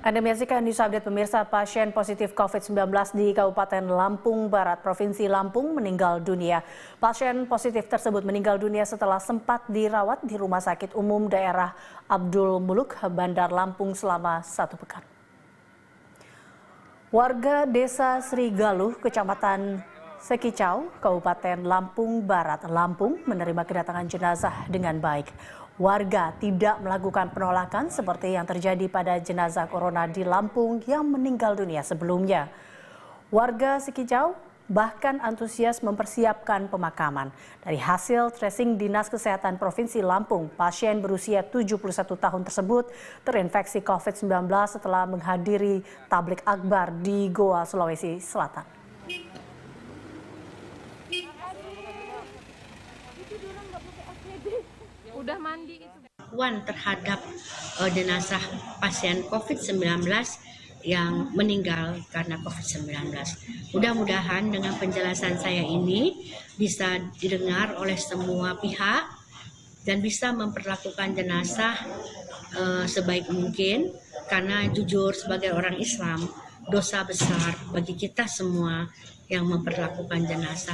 Anda menyaksikan news update pemirsa pasien positif COVID-19 di Kabupaten Lampung Barat, Provinsi Lampung meninggal dunia. Pasien positif tersebut meninggal dunia setelah sempat dirawat di Rumah Sakit Umum Daerah Abdul Muluk, Bandar Lampung selama satu pekan. Warga Desa Srigaluh, Kecamatan Sekicau, Kabupaten Lampung Barat, Lampung menerima kedatangan jenazah dengan baik warga tidak melakukan penolakan seperti yang terjadi pada jenazah corona di Lampung yang meninggal dunia sebelumnya. Warga Sekijau bahkan antusias mempersiapkan pemakaman. Dari hasil tracing Dinas Kesehatan Provinsi Lampung, pasien berusia 71 tahun tersebut terinfeksi COVID-19 setelah menghadiri tablik akbar di Goa, Sulawesi Selatan udah mandi itu One terhadap uh, jenazah pasien COVID-19 yang meninggal karena COVID-19. Mudah-mudahan dengan penjelasan saya ini bisa didengar oleh semua pihak dan bisa memperlakukan jenazah uh, sebaik mungkin karena jujur sebagai orang Islam dosa besar bagi kita semua yang memperlakukan jenazah.